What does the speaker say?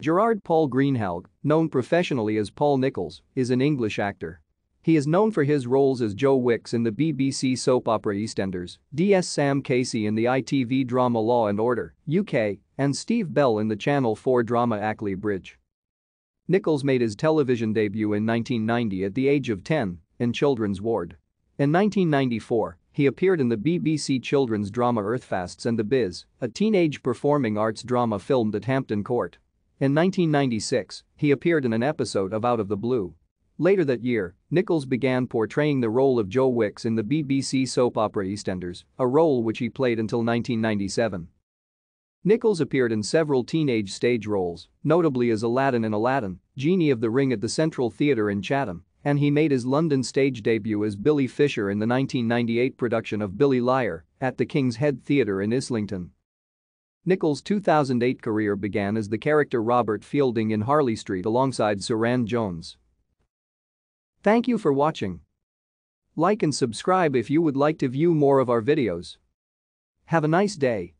Gerard Paul Greenhalgh, known professionally as Paul Nichols, is an English actor. He is known for his roles as Joe Wicks in the BBC soap opera EastEnders, D.S. Sam Casey in the ITV drama Law and Order, UK, and Steve Bell in the Channel 4 drama Ackley Bridge. Nichols made his television debut in 1990 at the age of 10 in Children's Ward. In 1994, he appeared in the BBC children's drama Earthfasts and the Biz, a teenage performing arts drama filmed at Hampton Court. In 1996, he appeared in an episode of Out of the Blue. Later that year, Nichols began portraying the role of Joe Wicks in the BBC soap opera EastEnders, a role which he played until 1997. Nichols appeared in several teenage stage roles, notably as Aladdin in Aladdin, Genie of the Ring at the Central Theatre in Chatham, and he made his London stage debut as Billy Fisher in the 1998 production of Billy Liar at the King's Head Theatre in Islington. Nichols' 2008 career began as the character Robert Fielding in Harley Street alongside Saran Jones. Thank you for watching. Like and subscribe if you would like to view more of our videos. Have a nice day.